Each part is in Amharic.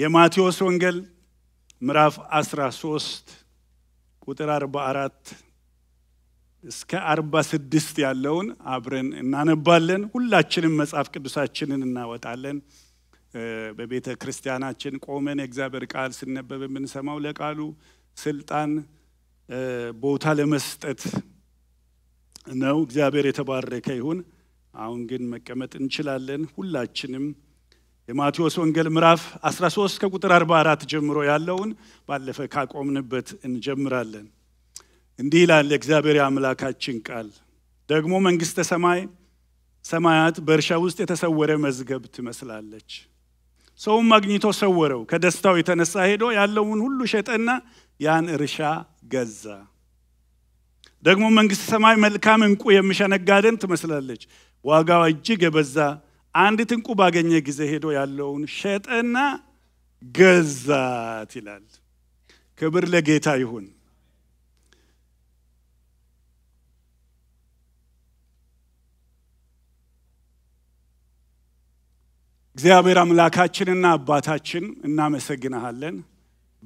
የማቴዎስ ወንጌል ምዕራፍ 13 ቁጥር 44 እስከ 46 ያለውን አብረን እናነባለን። ሁላችንም መጽሐፍ ቅዱሳችንን እናወጣለን። በቤተ ክርስቲያናችን ቆመን የእግዚአብሔር ቃል ሲነበብ የምንሰማው ለቃሉ ስልጣን ቦታ ለመስጠት ነው። እግዚአብሔር የተባረከ ይሁን። አሁን ግን መቀመጥ እንችላለን ሁላችንም የማቴዎስ ወንጌል ምዕራፍ 13 ከቁጥር 44 ጀምሮ ያለውን ባለፈ ካቆምንበት እንጀምራለን። እንዲህ ይላል የእግዚአብሔር አምላካችን ቃል። ደግሞ መንግሥተ ሰማይ ሰማያት በእርሻ ውስጥ የተሰወረ መዝገብ ትመስላለች። ሰውም አግኝቶ ሰወረው፣ ከደስታው የተነሳ ሄዶ ያለውን ሁሉ ሸጠና ያን እርሻ ገዛ። ደግሞ መንግሥተ ሰማይ መልካም እንቁ የሚሸነጋደን ትመስላለች። ዋጋው እጅግ የበዛ አንዲት እንቁ ባገኘ ጊዜ ሄዶ ያለውን ሸጠና ገዛት ይላል። ክብር ለጌታ ይሁን። እግዚአብሔር አምላካችንና አባታችን እናመሰግንሃለን።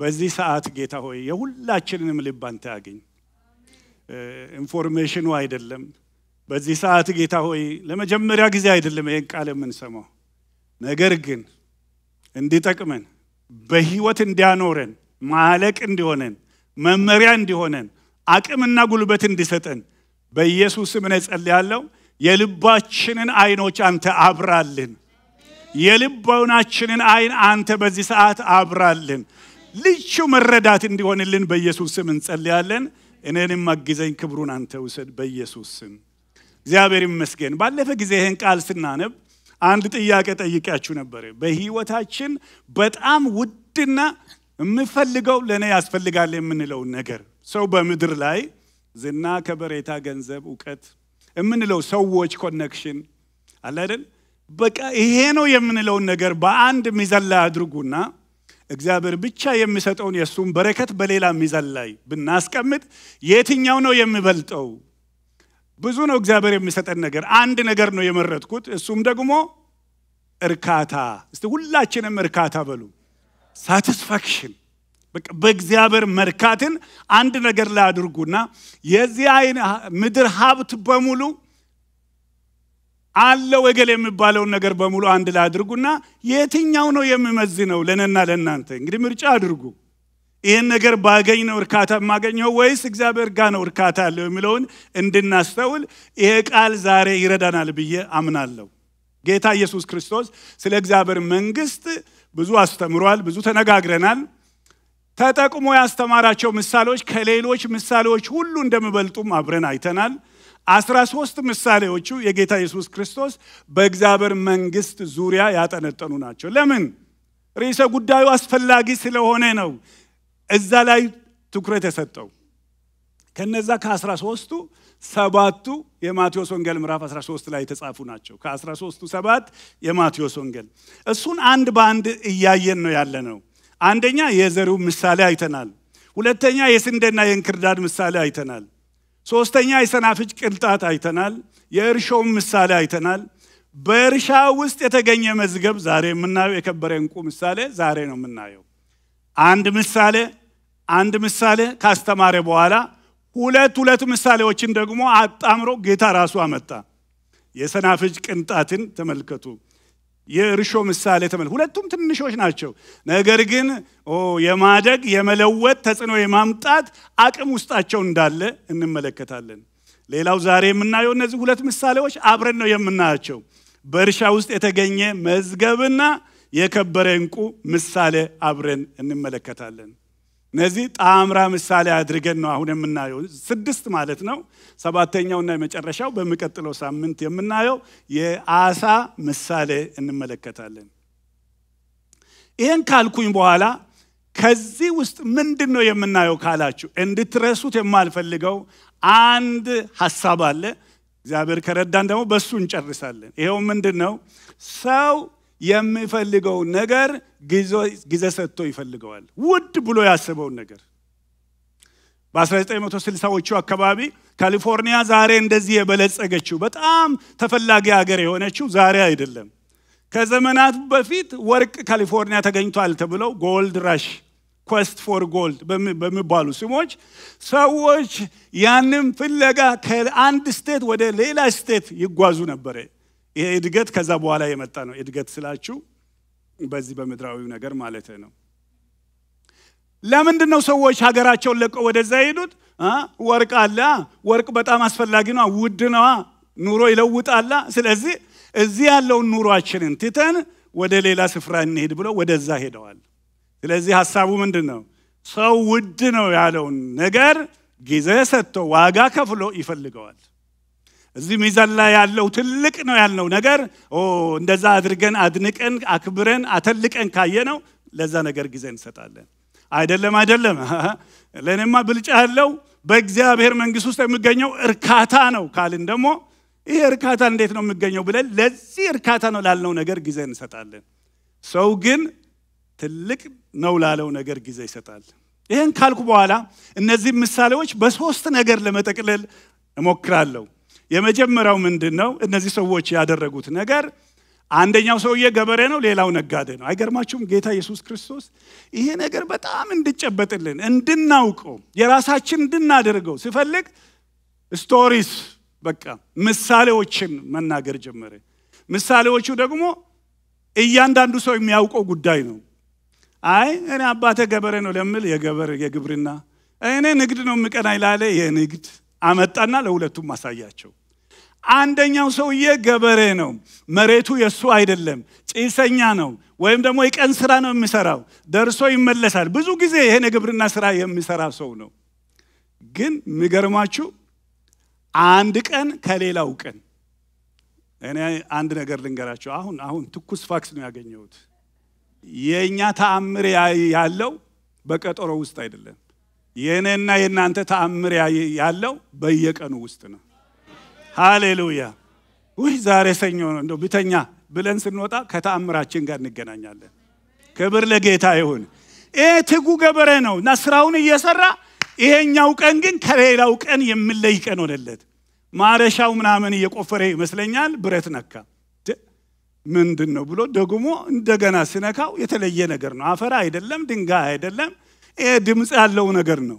በዚህ ሰዓት ጌታ ሆይ የሁላችንንም ልብ አንተ ያገኝ። ኢንፎርሜሽኑ አይደለም በዚህ ሰዓት ጌታ ሆይ ለመጀመሪያ ጊዜ አይደለም ይህን ቃል የምንሰማው፣ ነገር ግን እንዲጠቅመን በህይወት እንዲያኖረን ማለቅ እንዲሆነን መመሪያ እንዲሆነን አቅምና ጉልበት እንዲሰጠን በኢየሱስ ስም እጸልያለሁ። የልባችንን አይኖች አንተ አብራልን። የልባውናችንን አይን አንተ በዚህ ሰዓት አብራልን። ልቹ መረዳት እንዲሆንልን በኢየሱስ ስም እንጸልያለን። እኔንም አግዘኝ። ክብሩን አንተ ውሰድ በኢየሱስ ስም። እግዚአብሔር ይመስገን። ባለፈ ጊዜ ይህን ቃል ስናነብ አንድ ጥያቄ ጠይቂያችሁ ነበር። በህይወታችን በጣም ውድና የምፈልገው ለእኔ ያስፈልጋል የምንለው ነገር ሰው በምድር ላይ ዝና፣ ከበሬታ፣ ገንዘብ፣ እውቀት የምንለው ሰዎች፣ ኮኔክሽን አለ አይደል? በቃ ይሄ ነው የምንለውን ነገር በአንድ ሚዛን ላይ አድርጉና እግዚአብሔር ብቻ የሚሰጠውን የእሱን በረከት በሌላ ሚዛን ላይ ብናስቀምጥ የትኛው ነው የሚበልጠው ብዙ ነው እግዚአብሔር የሚሰጠን ነገር። አንድ ነገር ነው የመረጥኩት፣ እሱም ደግሞ እርካታ። እስቲ ሁላችንም እርካታ በሉ፣ ሳቲስፋክሽን። በእግዚአብሔር መርካትን አንድ ነገር ላይ አድርጉና የዚህ አይን ምድር ሀብት በሙሉ አለው ወገል የሚባለውን ነገር በሙሉ አንድ ላይ አድርጉና የትኛው ነው የሚመዝነው? ለነና ለእናንተ እንግዲህ ምርጫ አድርጉ። ይህን ነገር ባገኝ ነው እርካታ የማገኘው ወይስ እግዚአብሔር ጋር ነው እርካታ ያለው የሚለውን እንድናስተውል ይሄ ቃል ዛሬ ይረዳናል ብዬ አምናለሁ ጌታ ኢየሱስ ክርስቶስ ስለ እግዚአብሔር መንግስት ብዙ አስተምሯል ብዙ ተነጋግረናል ተጠቅሞ ያስተማራቸው ምሳሌዎች ከሌሎች ምሳሌዎች ሁሉ እንደሚበልጡም አብረን አይተናል አስራ ሶስት ምሳሌዎቹ የጌታ ኢየሱስ ክርስቶስ በእግዚአብሔር መንግስት ዙሪያ ያጠነጠኑ ናቸው ለምን ርዕሰ ጉዳዩ አስፈላጊ ስለሆነ ነው እዛ ላይ ትኩረት የሰጠው ከነዛ ከ 13 ሰባቱ የማቴዎስ ወንጌል ምዕራፍ 13 ላይ የተጻፉ ናቸው። 13 ሰባት የማቴዎስ ወንጌል እሱን አንድ በአንድ እያየን ነው ያለ ነው። አንደኛ የዘሪው ምሳሌ አይተናል። ሁለተኛ የስንዴና የእንክርዳድ ምሳሌ አይተናል። ሶስተኛ የሰናፍጭ ቅንጣት አይተናል። የእርሾውን ምሳሌ አይተናል። በእርሻ ውስጥ የተገኘ መዝገብ ዛሬ የምናየው የከበረ እንቁ ምሳሌ ዛሬ ነው የምናየው። አንድ ምሳሌ አንድ ምሳሌ ካስተማረ በኋላ ሁለት ሁለት ምሳሌዎችን ደግሞ አጣምሮ ጌታ ራሱ አመጣ። የሰናፍጭ ቅንጣትን ተመልከቱ። የእርሾ ምሳሌ ተመል ሁለቱም ትንሾች ናቸው። ነገር ግን የማደግ የመለወጥ ተጽዕኖ የማምጣት አቅም ውስጣቸው እንዳለ እንመለከታለን። ሌላው ዛሬ የምናየው እነዚህ ሁለት ምሳሌዎች አብረን ነው የምናያቸው። በእርሻ ውስጥ የተገኘ መዝገብና የከበረ እንቁ ምሳሌ አብረን እንመለከታለን። እነዚህ ጣምራ ምሳሌ አድርገን ነው አሁን የምናየው ስድስት ማለት ነው። ሰባተኛውና የመጨረሻው በሚቀጥለው ሳምንት የምናየው የአሳ ምሳሌ እንመለከታለን። ይህን ካልኩኝ በኋላ ከዚህ ውስጥ ምንድን ነው የምናየው ካላችሁ እንድትረሱት የማልፈልገው አንድ ሀሳብ አለ። እግዚአብሔር ከረዳን ደግሞ በእሱ እንጨርሳለን። ይኸው ምንድን ነው ሰው የሚፈልገውን ነገር ጊዜ ሰጥቶ ይፈልገዋል ውድ ብሎ ያስበውን ነገር በ1960ዎቹ አካባቢ ካሊፎርኒያ ዛሬ እንደዚህ የበለጸገችው በጣም ተፈላጊ ሀገር የሆነችው ዛሬ አይደለም ከዘመናት በፊት ወርቅ ካሊፎርኒያ ተገኝቷል ተብለው ጎልድ ራሽ ኮስት ፎር ጎልድ በሚባሉ ስሞች ሰዎች ያንም ፍለጋ ከአንድ ስቴት ወደ ሌላ ስቴት ይጓዙ ነበረ ይሄ እድገት ከዛ በኋላ የመጣ ነው። እድገት ስላችሁ በዚህ በምድራዊ ነገር ማለት ነው። ለምንድን ነው ሰዎች ሀገራቸውን ለቀው ወደዛ የሄዱት? ወርቅ አለ። ወርቅ በጣም አስፈላጊ ነው፣ ውድ ነዋ፣ ኑሮ ይለውጣላ። ስለዚህ እዚህ ያለውን ኑሯችንን ትተን ወደ ሌላ ስፍራ እንሄድ ብሎ ወደዛ ሄደዋል። ስለዚህ ሀሳቡ ምንድን ነው? ሰው ውድ ነው ያለውን ነገር ጊዜ ሰጥቶ ዋጋ ከፍሎ ይፈልገዋል። እዚህ ሚዛን ላይ ያለው ትልቅ ነው ያልነው ነገር እንደዛ አድርገን አድንቀን አክብረን አተልቀን ካየ ነው ለዛ ነገር ጊዜ እንሰጣለን። አይደለም አይደለም፣ ለእኔማ ብልጫ ያለው በእግዚአብሔር መንግስት ውስጥ የሚገኘው እርካታ ነው ካልን ደግሞ ይሄ እርካታ እንዴት ነው የሚገኘው ብለን ለዚህ እርካታ ነው ላልነው ነገር ጊዜ እንሰጣለን። ሰው ግን ትልቅ ነው ላለው ነገር ጊዜ ይሰጣል። ይህን ካልኩ በኋላ እነዚህ ምሳሌዎች በሶስት ነገር ለመጠቅለል እሞክራለሁ። የመጀመሪያው ምንድን ነው? እነዚህ ሰዎች ያደረጉት ነገር አንደኛው ሰውዬ ገበሬ ነው፣ ሌላው ነጋዴ ነው። አይገርማችሁም? ጌታ ኢየሱስ ክርስቶስ ይሄ ነገር በጣም እንድጨበጥልን እንድናውቀው፣ የራሳችን እንድናደርገው ሲፈልግ ስቶሪስ በቃ ምሳሌዎችን መናገር ጀመረ። ምሳሌዎቹ ደግሞ እያንዳንዱ ሰው የሚያውቀው ጉዳይ ነው። አይ እኔ አባተ ገበሬ ነው ለምል የገበር የግብርና እኔ ንግድ ነው የምቀና ይላለ የንግድ አመጣና ለሁለቱም አሳያቸው። አንደኛው ሰውዬ ገበሬ ነው። መሬቱ የእሱ አይደለም፣ ጭሰኛ ነው፣ ወይም ደግሞ የቀን ስራ ነው የሚሰራው። ደርሶ ይመለሳል። ብዙ ጊዜ ይሄን የግብርና ስራ የሚሰራ ሰው ነው። ግን የሚገርማችሁ አንድ ቀን ከሌላው ቀን እኔ አንድ ነገር ልንገራቸው። አሁን አሁን ትኩስ ፋክስ ነው ያገኘሁት። የእኛ ተአምር ያለው በቀጠሮ ውስጥ አይደለም። የእኔና የእናንተ ተአምር ያለው በየቀኑ ውስጥ ነው። ሃሌሉያ! ውይ ዛሬ ሰኞ ነው እንደው ብተኛ ብለን ስንወጣ ከተአምራችን ጋር እንገናኛለን። ክብር ለጌታ ይሁን። ይሄ ትጉ ገበሬ ነው እና ስራውን እየሰራ ይሄኛው ቀን ግን ከሌላው ቀን የምለይ ቀን ሆነለት። ማረሻው ምናምን እየቆፈረ ይመስለኛል ብረት ነካ። ምንድን ነው ብሎ ደግሞ እንደገና ስነካው የተለየ ነገር ነው። አፈር አይደለም፣ ድንጋይ አይደለም፣ ይሄ ድምፅ ያለው ነገር ነው።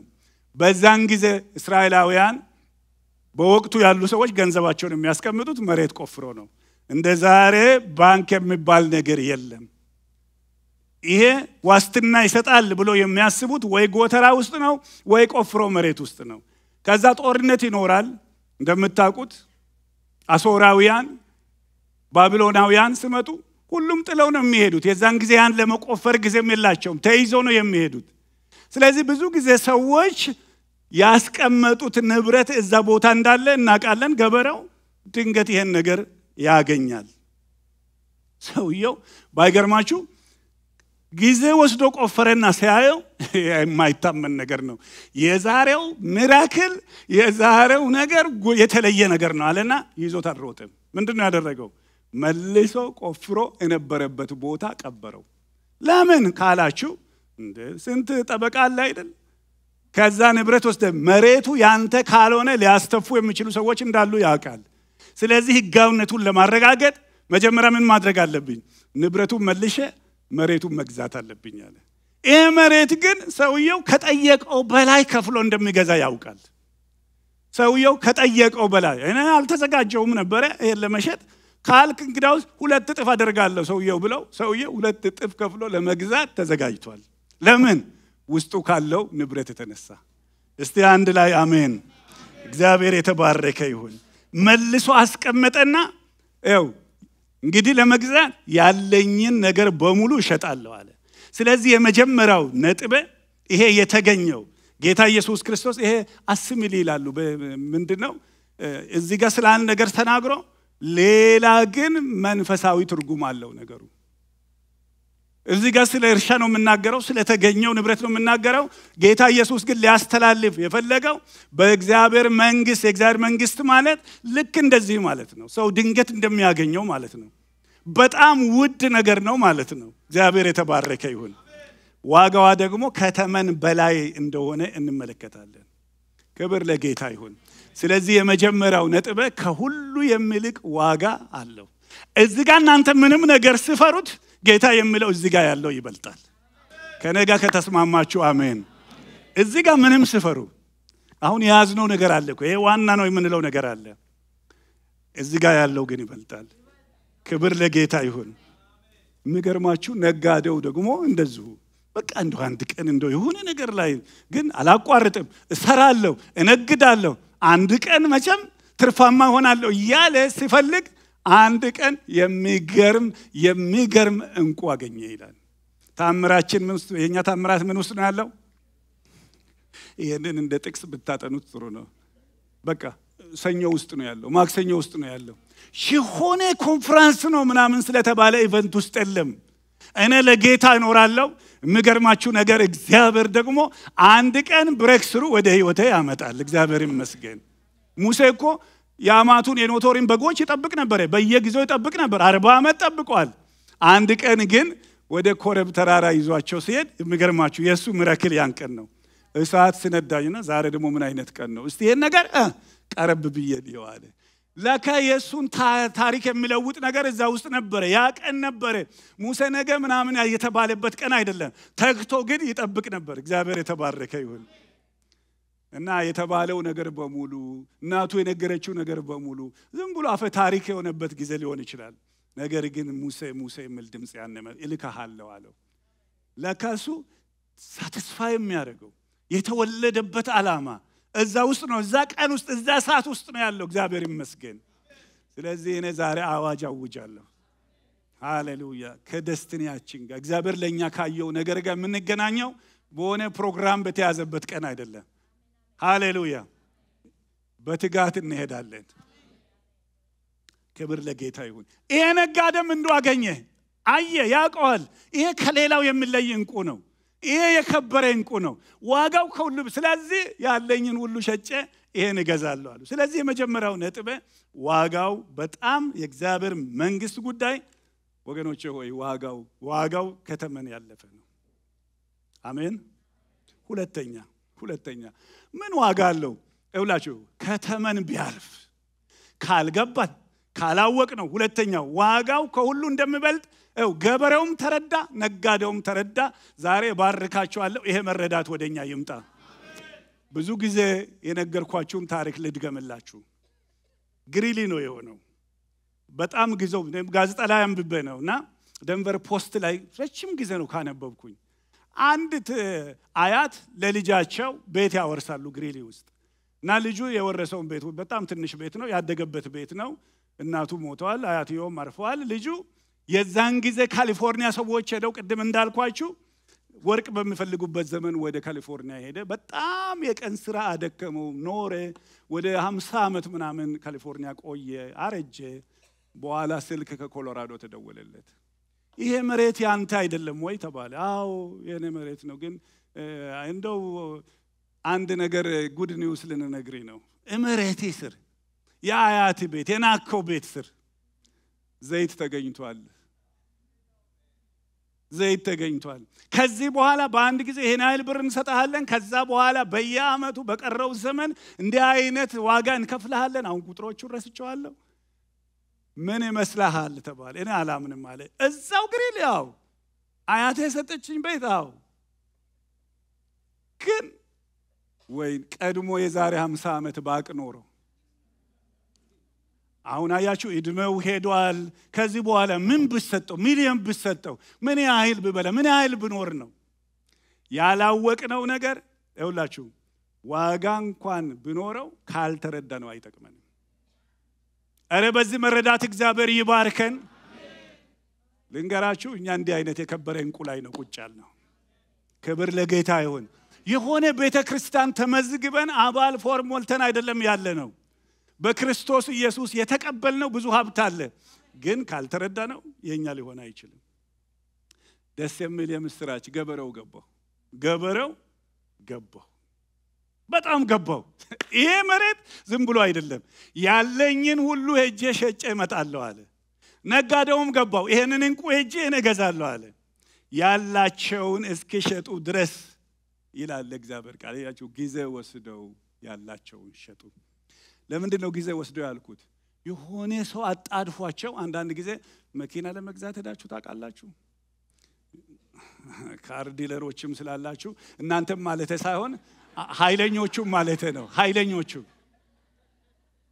በዛን ጊዜ እስራኤላውያን በወቅቱ ያሉ ሰዎች ገንዘባቸውን የሚያስቀምጡት መሬት ቆፍሮ ነው። እንደ ዛሬ ባንክ የሚባል ነገር የለም። ይሄ ዋስትና ይሰጣል ብሎ የሚያስቡት ወይ ጎተራ ውስጥ ነው ወይ ቆፍሮ መሬት ውስጥ ነው። ከዛ ጦርነት ይኖራል። እንደምታውቁት አሶራውያን፣ ባቢሎናውያን ስመጡ ሁሉም ጥለው ነው የሚሄዱት። የዛን ጊዜ ያን ለመቆፈር ጊዜም የላቸውም፣ ተይዞ ነው የሚሄዱት። ስለዚህ ብዙ ጊዜ ሰዎች ያስቀመጡት ንብረት እዛ ቦታ እንዳለ እናውቃለን። ገበሬው ድንገት ይሄን ነገር ያገኛል። ሰውየው ባይገርማችሁ ጊዜ ወስዶ ቆፈረና ሲያየው የማይታመን ነገር ነው። የዛሬው ሚራክል፣ የዛሬው ነገር የተለየ ነገር ነው አለና ይዞት አልሮጥም። ምንድን ነው ያደረገው? መልሶ ቆፍሮ የነበረበት ቦታ ቀበረው። ለምን ካላችሁ ስንት ጠበቃ አለ አይደል? ከዛ ንብረት ወስደ መሬቱ ያንተ ካልሆነ ሊያስተፉ የሚችሉ ሰዎች እንዳሉ ያውቃል። ስለዚህ ህጋዊነቱን ለማረጋገጥ መጀመሪያ ምን ማድረግ አለብኝ? ንብረቱን መልሼ መሬቱን መግዛት አለብኝ አለ። ይህ መሬት ግን ሰውየው ከጠየቀው በላይ ከፍሎ እንደሚገዛ ያውቃል። ሰውየው ከጠየቀው በላይ እኔ አልተዘጋጀውም ነበረ ይሄን ለመሸጥ ካልክ እንግዳውስ ሁለት እጥፍ አደርጋለሁ ሰውየው ብለው ሰውየው ሁለት እጥፍ ከፍሎ ለመግዛት ተዘጋጅቷል። ለምን? ውስጡ ካለው ንብረት የተነሳ። እስቲ አንድ ላይ አሜን። እግዚአብሔር የተባረከ ይሁን። መልሶ አስቀመጠና ው እንግዲህ ለመግዛት ያለኝን ነገር በሙሉ እሸጣለሁ አለ። ስለዚህ የመጀመሪያው ነጥበ ይሄ የተገኘው ጌታ ኢየሱስ ክርስቶስ ይሄ አስሚል ይላሉ። ምንድን ነው እዚህ ጋር ስለ አንድ ነገር ተናግሮ ሌላ ግን መንፈሳዊ ትርጉም አለው ነገሩ። እዚህ ጋር ስለ እርሻ ነው የምናገረው፣ ስለተገኘው ንብረት ነው የምናገረው። ጌታ ኢየሱስ ግን ሊያስተላልፍ የፈለገው በእግዚአብሔር መንግስት፣ የእግዚአብሔር መንግስት ማለት ልክ እንደዚህ ማለት ነው። ሰው ድንገት እንደሚያገኘው ማለት ነው። በጣም ውድ ነገር ነው ማለት ነው። እግዚአብሔር የተባረከ ይሁን። ዋጋዋ ደግሞ ከተመን በላይ እንደሆነ እንመለከታለን። ክብር ለጌታ ይሁን። ስለዚህ የመጀመሪያው ነጥበ ከሁሉ የሚልቅ ዋጋ አለው። እዚህ ጋር እናንተ ምንም ነገር ስፈሩት ጌታ የሚለው እዚህ ጋር ያለው ይበልጣል። ከእኔ ጋር ከተስማማችሁ አሜን። እዚህ ጋር ምንም ስፈሩ አሁን የያዝነው ነገር አለ እኮ ይሄ ዋና ነው የምንለው ነገር አለ። እዚህ ጋር ያለው ግን ይበልጣል። ክብር ለጌታ ይሁን። የሚገርማችሁ ነጋዴው ደግሞ እንደዚሁ በቃ እንደ አንድ ቀን እንደ የሆነ ነገር ላይ ግን አላቋርጥም፣ እሰራለሁ፣ እነግዳለሁ፣ አንድ ቀን መቼም ትርፋማ ሆናለሁ እያለ ሲፈልግ አንድ ቀን የሚገርም የሚገርም እንቁ አገኘ ይላል። ታምራችን ምን ውስጥ የእኛ ታምራት ምን ውስጥ ነው ያለው? ይህንን እንደ ጥቅስ ብታጠኑት ጥሩ ነው። በቃ ሰኞ ውስጥ ነው ያለው፣ ማክሰኞ ውስጥ ነው ያለው። የሆነ ኮንፍራንስ ነው ምናምን ስለተባለ ኢቨንት ውስጥ የለም። እኔ ለጌታ እኖራለሁ። የሚገርማችሁ ነገር እግዚአብሔር ደግሞ አንድ ቀን ብሬክስሩ ወደ ህይወቴ ያመጣል። እግዚአብሔር ይመስገን። ሙሴ እኮ የአማቱን የኖቶሪን በጎች ይጠብቅ ነበረ። በየጊዜው ይጠብቅ ነበር። አርባ ዓመት ጠብቋል። አንድ ቀን ግን ወደ ኮረብ ተራራ ይዟቸው ሲሄድ የሚገርማችሁ የእሱ ምረክል ያን ቀን ነው። እሳት ስነዳጅና ዛሬ ደግሞ ምን አይነት ቀን ነው? እስቲ ይህን ነገር ቀረብ ብዬ ሊዋለ ለካ የእሱን ታሪክ የሚለውጥ ነገር እዛ ውስጥ ነበረ። ያ ቀን ነበረ ሙሴ ነገ ምናምን የተባለበት ቀን አይደለም። ተግቶ ግን ይጠብቅ ነበር። እግዚአብሔር የተባረከ ይሁን። እና የተባለው ነገር በሙሉ እናቱ የነገረችው ነገር በሙሉ ዝም ብሎ አፈ ታሪክ የሆነበት ጊዜ ሊሆን ይችላል። ነገር ግን ሙሴ ሙሴ የሚል ድምፅ ያነመ እልክሃለሁ አለው። ለካሱ እሱ የሚያደርገው የተወለደበት ዓላማ እዛ ውስጥ ነው፣ እዛ ቀን ውስጥ፣ እዛ ሰዓት ውስጥ ነው ያለው። እግዚአብሔር ይመስገን። ስለዚህ እኔ ዛሬ አዋጅ አውጃለሁ። ሃሌሉያ! ከደስትንያችን ጋር እግዚአብሔር ለእኛ ካየው ነገር ጋር የምንገናኘው በሆነ ፕሮግራም በተያዘበት ቀን አይደለም። ሃሌሉያ። በትጋት እንሄዳለን። ክብር ለጌታ ይሁን። ይሄ ነጋደም እንዱ አገኘ፣ አየ፣ ያውቀዋል። ይሄ ከሌላው የሚለይ እንቁ ነው። ይሄ የከበረ እንቁ ነው። ዋጋው ከሁሉ ስለዚህ ያለኝን ሁሉ ሸጨ ይሄን እገዛለሁ አሉ። ስለዚህ የመጀመሪያው ነጥበ ዋጋው በጣም የእግዚአብሔር መንግስት ጉዳይ ወገኖች ሆይ ዋጋው ዋጋው ከተመን ያለፈ ነው። አሜን። ሁለተኛ ሁለተኛ ምን ዋጋ አለው እውላችሁ ከተመን ቢያልፍ ካልገባን ካላወቅ ነው ሁለተኛው ዋጋው ከሁሉ እንደምበልጥ ው ገበሬውም ተረዳ ነጋዴውም ተረዳ ዛሬ ባርካቸዋለሁ ይሄ መረዳት ወደኛ ይምጣ ብዙ ጊዜ የነገርኳችሁን ታሪክ ልድገምላችሁ ግሪሊ ነው የሆነው በጣም ጊዜው ጋዜጣ ላይ አንብቤ ነው እና ደንቨር ፖስት ላይ ረጅም ጊዜ ነው ካነበብኩኝ አንድ አያት ለልጃቸው ቤት ያወርሳሉ ግሪሊ ውስጥ እና ልጁ የወረሰውን ቤት በጣም ትንሽ ቤት ነው ያደገበት ቤት ነው እናቱ ሞተዋል አያትየውም አርፈዋል ልጁ የዛን ጊዜ ካሊፎርኒያ ሰዎች ሄደው ቅድም እንዳልኳችሁ ወርቅ በሚፈልጉበት ዘመን ወደ ካሊፎርኒያ ሄደ በጣም የቀን ስራ አደከመው ኖረ ወደ ሀምሳ ዓመት ምናምን ካሊፎርኒያ ቆየ አረጀ በኋላ ስልክ ከኮሎራዶ ተደወለለት ይሄ መሬት ያንተ አይደለም ወይ ተባለ። አዎ የኔ መሬት ነው፣ ግን እንደው አንድ ነገር ጉድ ኒውስ ልንነግሪ ነው። መሬቴ ስር የአያት ቤት የናኮ ቤት ስር ዘይት ተገኝቷል። ዘይት ተገኝቷል። ከዚህ በኋላ በአንድ ጊዜ ይሄን ያህል ብር እንሰጠሃለን። ከዛ በኋላ በየአመቱ በቀረው ዘመን እንዲህ አይነት ዋጋ እንከፍልሃለን። አሁን ቁጥሮቹን ረስቸዋለሁ። ምን ይመስልሃል ተባለ። እኔ አላምንም አለ። እዛው ግሪል ያው አያቴ የሰጠችኝ ቤት አው ግን ወይን ቀድሞ የዛሬ 50 ዓመት ባቅ ኖሮ አሁን አያችሁ እድሜው ሄዷል። ከዚህ በኋላ ምን ብሰጠው፣ ሚሊዮን ብሰጠው፣ ምን ያህል ብበላ፣ ምን ያህል ብኖር ነው ያላወቅነው ነገር። ይኸውላችሁ ዋጋ እንኳን ብኖረው ካልተረዳ ነው አይጠቅመንም። እረ በዚህ መረዳት እግዚአብሔር ይባርከን። ልንገራችሁ፣ እኛ እንዲህ አይነት የከበረ እንቁ ላይ ነው ቁጭ ያልነው። ክብር ለጌታ ይሁን። የሆነ ቤተ ክርስቲያን ተመዝግበን አባል ፎርም ሞልተን አይደለም ያለ ነው። በክርስቶስ ኢየሱስ የተቀበልነው ብዙ ሀብት አለ፣ ግን ካልተረዳ ነው የእኛ ሊሆን አይችልም። ደስ የሚል የምስራች ገበረው ገባው፣ ገበሬው ገባው። በጣም ገባው። ይሄ መሬት ዝም ብሎ አይደለም፣ ያለኝን ሁሉ ሄጄ ሸጬ እመጣለሁ አለ። ነጋዴውም ገባው። ይሄንን እንቁ ሄጄ እኔ እገዛለሁ አለ። ያላቸውን እስኪሸጡ ድረስ ይላል እግዚአብሔር ቃል። ያቸው ጊዜ ወስደው ያላቸውን ሸጡ። ለምንድን ነው ጊዜ ወስደው ያልኩት? የሆነ ሰው አጣድፏቸው። አንዳንድ ጊዜ መኪና ለመግዛት ሄዳችሁ ታውቃላችሁ። ካር ዲለሮችም ስላላችሁ እናንተም ማለተ ሳይሆን ኃይለኞቹ ማለት ነው። ኃይለኞቹ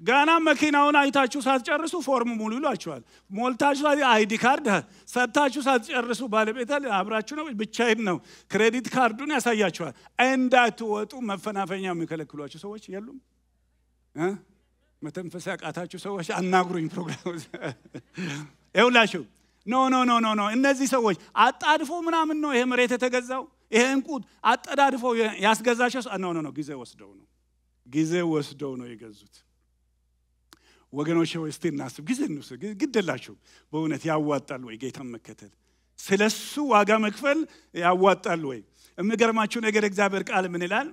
ገና መኪናውን አይታችሁ ሳትጨርሱ ፎርም ሙሉ ይሏችኋል። ሞልታችሁ አይዲ ካርድ ሰጥታችሁ ሳትጨርሱ ባለቤት አብራችሁ ነው፣ ብቻዬን ነው፣ ክሬዲት ካርዱን ያሳያችኋል። እንዳትወጡ መፈናፈኛ የሚከለክሏችሁ ሰዎች የሉም? መተንፈስ ያቃታችሁ ሰዎች አናግሩኝ። ፕሮግራም ይውላችሁ። ኖ ኖ ኖ ኖ ኖ እነዚህ ሰዎች አጣድፎ ምናምን ነው ይሄ መሬት የተገዛው ይሄ እንቁ አጠዳድፈው ያስገዛቸው ነው ነው ጊዜ ወስደው ነው ጊዜ ወስደው ነው የገዙት ወገኖች እስቲ እናስብ ጊዜ በእውነት ያዋጣል ወይ መከተል ስለ እሱ ዋጋ መክፈል ያዋጣል ወይ የሚገርማችሁ ነገር እግዚአብሔር ቃል ምን ይላል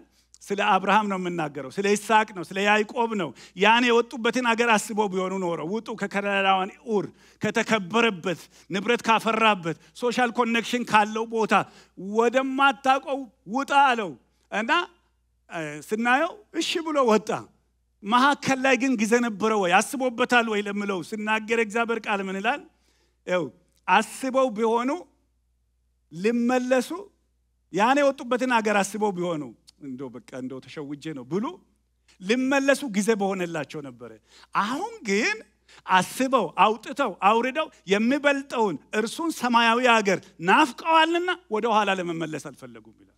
ስለ አብርሃም ነው የምናገረው ስለ ይስሐቅ ነው ስለ ያዕቆብ ነው ያን የወጡበትን አገር አስበው ቢሆኑ ኖረ ውጡ ከከለዳዋን ኡር ከተከበረበት ንብረት ካፈራበት ሶሻል ኮኔክሽን ካለው ቦታ ወደማታቀው ውጣ አለው እና ስናየው እሺ ብሎ ወጣ መካከል ላይ ግን ጊዜ ነበረ ወይ አስቦበታል ወይ ለምለው ስናገር እግዚአብሔር ቃል ምን ይላል ው አስበው ቢሆኑ ልመለሱ ያን የወጡበትን አገር አስበው ቢሆኑ እንዶ በቃ እንደው ተሸውጄ ነው ብሎ ልመለሱ ጊዜ በሆነላቸው ነበረ። አሁን ግን አስበው አውጥተው አውርደው የሚበልጠውን እርሱን ሰማያዊ ሀገር ናፍቀዋልና ወደ ኋላ ለመመለስ አልፈለጉም ይላል።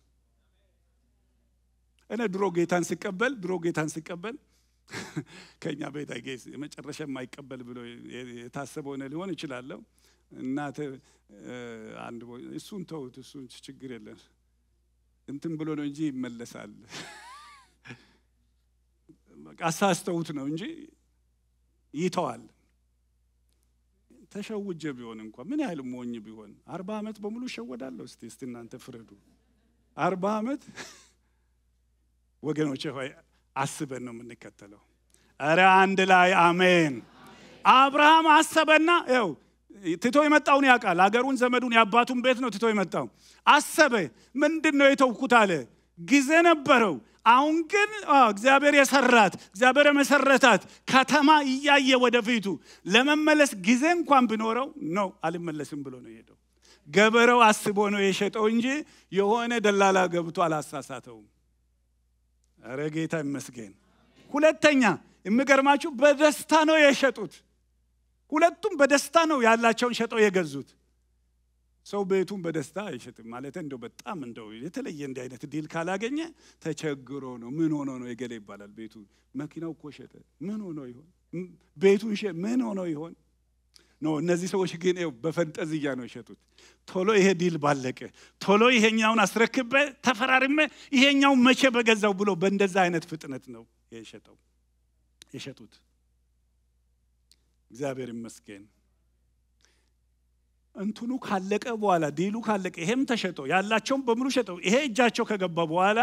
እኔ ድሮ ጌታን ስቀበል ድሮ ጌታን ስቀበል ከእኛ ቤት አይጌስ መጨረሻ የማይቀበል ብሎ የታሰበ ሆነ ሊሆን ይችላለሁ። እናት አንድ እሱን ተውት፣ እሱን ችግር የለም እንትን ብሎ ነው እንጂ ይመለሳል። አሳስተውት ነው እንጂ ይተዋል። ተሸውጀ ቢሆን እንኳ ምን ያህል ሞኝ ቢሆን አርባ ዓመት በሙሉ እሸወዳለሁ። እስቲ እስቲ እናንተ ፍረዱ። አርባ ዓመት ወገኖች ሆይ አስበን ነው የምንከተለው። እረ አንድ ላይ አሜን። አብርሃም አሰበና ው ትቶ የመጣውን ያውቃል። አገሩን፣ ዘመዱን፣ የአባቱን ቤት ነው ትቶ የመጣው። አሰበ። ምንድን ነው የተውኩት አለ። ጊዜ ነበረው። አሁን ግን እግዚአብሔር የሰራት እግዚአብሔር የመሰረታት ከተማ እያየ ወደፊቱ ለመመለስ ጊዜ እንኳን ቢኖረው ነው አልመለስም ብሎ ነው የሄደው። ገበረው አስቦ ነው የሸጠው እንጂ የሆነ ደላላ ገብቶ አላሳሳተውም። ኧረ ጌታ ይመስገን። ሁለተኛ የሚገርማችሁ በደስታ ነው የሸጡት። ሁለቱም በደስታ ነው ያላቸውን ሸጠው የገዙት። ሰው ቤቱን በደስታ አይሸጥም ማለት እንደው በጣም እንደው የተለየ እንዲህ አይነት ዲል ካላገኘ ተቸግሮ ነው። ምን ሆኖ ነው የገለ ይባላል። ቤቱ መኪናው እኮ ሸጠ፣ ምን ሆኖ ይሆን? ቤቱን ሸ ምን ሆኖ ይሆን? ኖ እነዚህ ሰዎች ግን በፈንጠዝያ ነው የሸጡት። ቶሎ ይሄ ዲል ባለቀ፣ ቶሎ ይሄኛውን አስረክበ ተፈራርመ፣ ይሄኛው መቼ በገዛው ብሎ በእንደዛ አይነት ፍጥነት ነው የሸጠው የሸጡት። እግዚአብሔር ይመስገን። እንትኑ ካለቀ በኋላ ዲሉ ካለቀ ይሄም ተሸጠው ያላቸውም በሙሉ ሸጠው ይሄ እጃቸው ከገባ በኋላ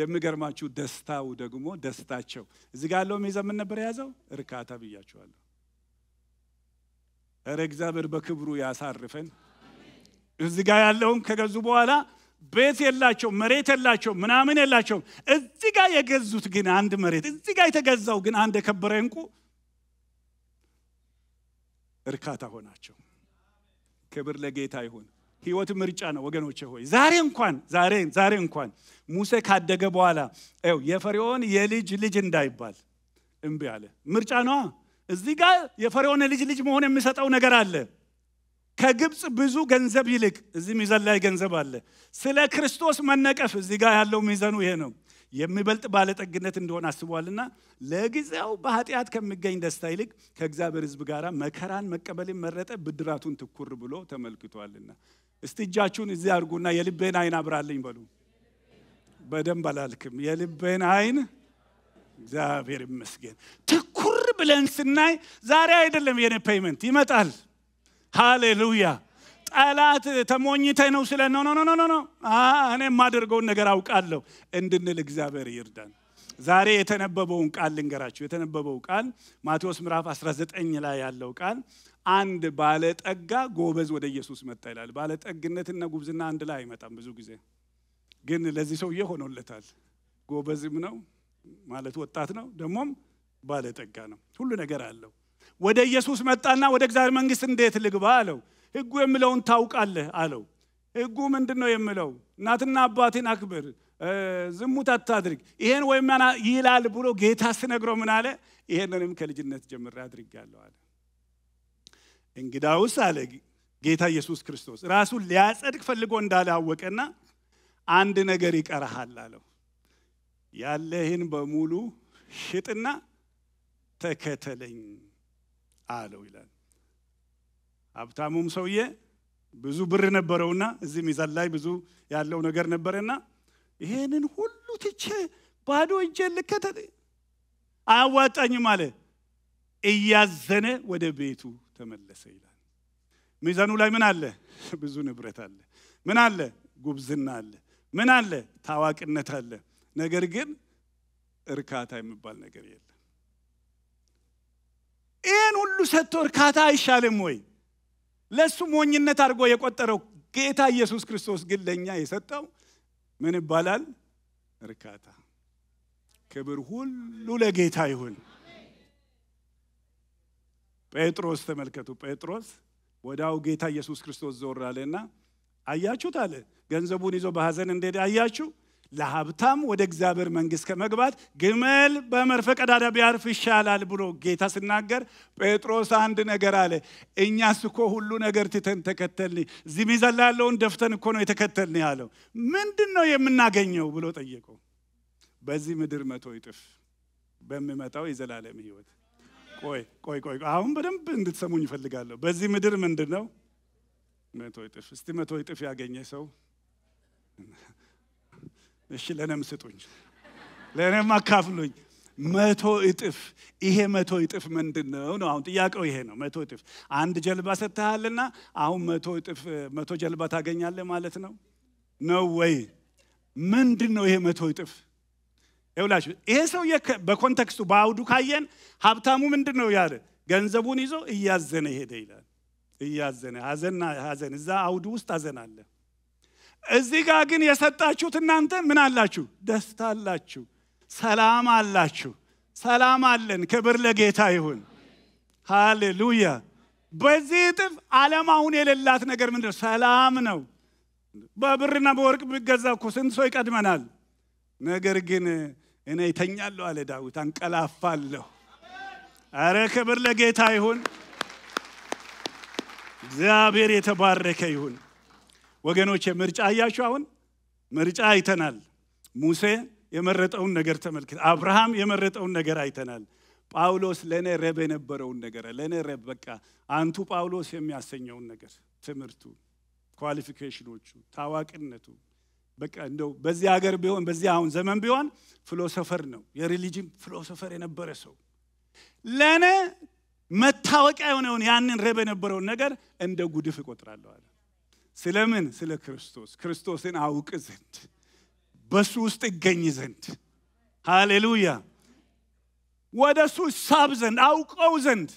የሚገርማችሁ ደስታው ደግሞ ደስታቸው እዚ ጋ ያለው ሚዛን ምን ነበር የያዘው? እርካታ ብያቸዋለሁ። ረ እግዚአብሔር በክብሩ ያሳርፈን። እዚ ጋ ያለውም ከገዙ በኋላ ቤት የላቸው መሬት የላቸው ምናምን የላቸውም። እዚህ ጋ የገዙት ግን አንድ መሬት እዚ ጋ የተገዛው ግን አንድ የከበረ እንቁ እርካታ ሆናቸው። ክብር ለጌታ ይሁን። ህይወት ምርጫ ነው ወገኖች ሆይ ዛሬ እንኳን ዛሬ ዛሬ እንኳን ሙሴ ካደገ በኋላ ው የፈርዖን የልጅ ልጅ እንዳይባል እምቢ አለ። ምርጫ ነዋ። እዚህ ጋር የፈርዖን ልጅ ልጅ መሆን የሚሰጠው ነገር አለ። ከግብፅ ብዙ ገንዘብ ይልቅ እዚህ ሚዛን ላይ ገንዘብ አለ። ስለ ክርስቶስ መነቀፍ እዚህ ጋር ያለው ሚዛኑ ይሄ ነው። የሚበልጥ ባለጠግነት እንደሆነ አስቧልና ለጊዜው በኃጢአት ከሚገኝ ደስታ ይልቅ ከእግዚአብሔር ሕዝብ ጋር መከራን መቀበልን መረጠ፣ ብድራቱን ትኩር ብሎ ተመልክቷልና። እስቲ እጃችሁን እዚህ አድርጉና የልቤን አይን አብራልኝ በሉ። በደንብ አላልክም። የልቤን አይን እግዚአብሔር ይመስገን። ትኩር ብለን ስናይ ዛሬ አይደለም የኔ ፔይመንት ይመጣል። ሃሌሉያ ጠላት ተሞኝተ ነው ስለ ነው ነው ነው ነው እኔ የማደርገውን ነገር አውቃለሁ እንድንል እግዚአብሔር ይርዳን። ዛሬ የተነበበውን ቃል ልንገራችሁ። የተነበበው ቃል ማቴዎስ ምዕራፍ 19 ላይ ያለው ቃል አንድ ባለጠጋ ጎበዝ ወደ ኢየሱስ መጣ ይላል። ባለጠግነትና ጉብዝና አንድ ላይ አይመጣም ብዙ ጊዜ። ግን ለዚህ ሰውዬ ሆኖለታል። ጎበዝም ነው ማለት ወጣት ነው፣ ደግሞም ባለጠጋ ነው። ሁሉ ነገር አለው። ወደ ኢየሱስ መጣና ወደ እግዚአብሔር መንግስት እንዴት ልግባ አለው። ህጉ የምለውን ታውቃለህ አለው። ህጉ ምንድን ነው የምለው እናትና አባቴን አክብር፣ ዝሙት አታድርግ፣ ይሄን ወይም ይላል ብሎ ጌታ ስነግረው ምን አለ? ይሄንንም ከልጅነት ጀምሬ አድርጌያለሁ አለ። እንግዳውስ አለ ጌታ ኢየሱስ ክርስቶስ ራሱን ሊያጸድቅ ፈልጎ እንዳላወቀና አንድ ነገር ይቀርሃል አለው። ያለህን በሙሉ ሽጥና ተከተለኝ አለው ይላል። ሀብታሙም ሰውዬ ብዙ ብር ነበረውና እዚህ ሚዛን ላይ ብዙ ያለው ነገር ነበረና ይሄንን ሁሉ ትቼ ባዶ እጄን ልከተ አያዋጣኝም አለ። እያዘነ ወደ ቤቱ ተመለሰ ይላል። ሚዛኑ ላይ ምን አለ? ብዙ ንብረት አለ። ምን አለ? ጉብዝና አለ። ምን አለ? ታዋቂነት አለ። ነገር ግን እርካታ የሚባል ነገር የለም። ይህን ሁሉ ሰጥቶ እርካታ አይሻልም ወይ? ለእሱ ሞኝነት አድርጎ የቆጠረው ጌታ ኢየሱስ ክርስቶስ ግን ለእኛ የሰጠው ምን ይባላል? እርካታ። ክብር ሁሉ ለጌታ ይሁን። ጴጥሮስ ተመልከቱ። ጴጥሮስ ወዳው ጌታ ኢየሱስ ክርስቶስ ዞር አለና አያችሁት አለ ገንዘቡን ይዞ በሐዘን እንደሄደ አያችሁ ለሀብታም ወደ እግዚአብሔር መንግስት ከመግባት ግመል በመርፈ ቀዳዳ ቢያርፍ ይሻላል ብሎ ጌታ ሲናገር ጴጥሮስ አንድ ነገር አለ። እኛስ እኮ ሁሉ ነገር ትተን ተከተልን፣ እዚህ ሚዛን ላይ ያለውን ደፍተን እኮ ነው የተከተልን አለው። ምንድን ነው የምናገኘው ብሎ ጠየቀው። በዚህ ምድር መቶ ይጥፍ በሚመጣው የዘላለም ህይወት። ቆይ ቆይ ቆይ፣ አሁን በደንብ እንድትሰሙኝ ይፈልጋለሁ። በዚህ ምድር ምንድን ነው መቶ ይጥፍ? እስቲ መቶ ይጥፍ ያገኘ ሰው እሺ ለእኔም ስጡኝ፣ ለእኔም አካፍሉኝ። መቶ እጥፍ ይሄ መቶ እጥፍ ምንድን ነው ነው? አሁን ጥያቄው ይሄ ነው። መቶ እጥፍ አንድ ጀልባ ሰጥተሃልና አሁን መቶ እጥፍ መቶ ጀልባ ታገኛለህ ማለት ነው ነው ወይ? ምንድን ነው ይሄ መቶ እጥፍ? ይውላችሁ ይሄ ሰው በኮንቴክስቱ በአውዱ ካየን ሀብታሙ ምንድን ነው ያለ ገንዘቡን ይዞ እያዘነ ሄደ ይላል። እያዘነ ሀዘን እዛ አውዱ ውስጥ ሀዘን አለ። እዚህ ጋር ግን የሰጣችሁት እናንተ ምን አላችሁ? ደስታ አላችሁ፣ ሰላም አላችሁ። ሰላም አለን። ክብር ለጌታ ይሁን። ሃሌሉያ። በዚህ እጥፍ ዓለም አሁን የሌላት ነገር ምንድነው? ሰላም ነው። በብርና በወርቅ ቢገዛ እኮ ስንት ሰው ይቀድመናል። ነገር ግን እኔ ይተኛለሁ አለ ዳዊት፣ አንቀላፋለሁ። አረ ክብር ለጌታ ይሁን። እግዚአብሔር የተባረከ ይሁን። ወገኖች ምርጫ አያችሁ አሁን ምርጫ አይተናል ሙሴ የመረጠውን ነገር ተመልክት፣ አብርሃም የመረጠውን ነገር አይተናል ጳውሎስ ለእኔ ረብ የነበረውን ነገር ለእኔ ረብ በቃ አንቱ ጳውሎስ የሚያሰኘውን ነገር ትምህርቱ ኳሊፊኬሽኖቹ ታዋቂነቱ በቃ እንደው በዚህ ሀገር ቢሆን በዚህ አሁን ዘመን ቢሆን ፍሎሶፈር ነው የሪሊጅን ፍሎሶፈር የነበረ ሰው ለእኔ መታወቂያ የሆነውን ያንን ረብ የነበረውን ነገር እንደ ጉድፍ እቆጥራለሁ አለ ስለምን? ስለ ክርስቶስ ክርስቶስን አውቅ ዘንድ በሱ ውስጥ እገኝ ዘንድ ሃሌሉያ። ወደ እሱ ሳብ ዘንድ አውቀው ዘንድ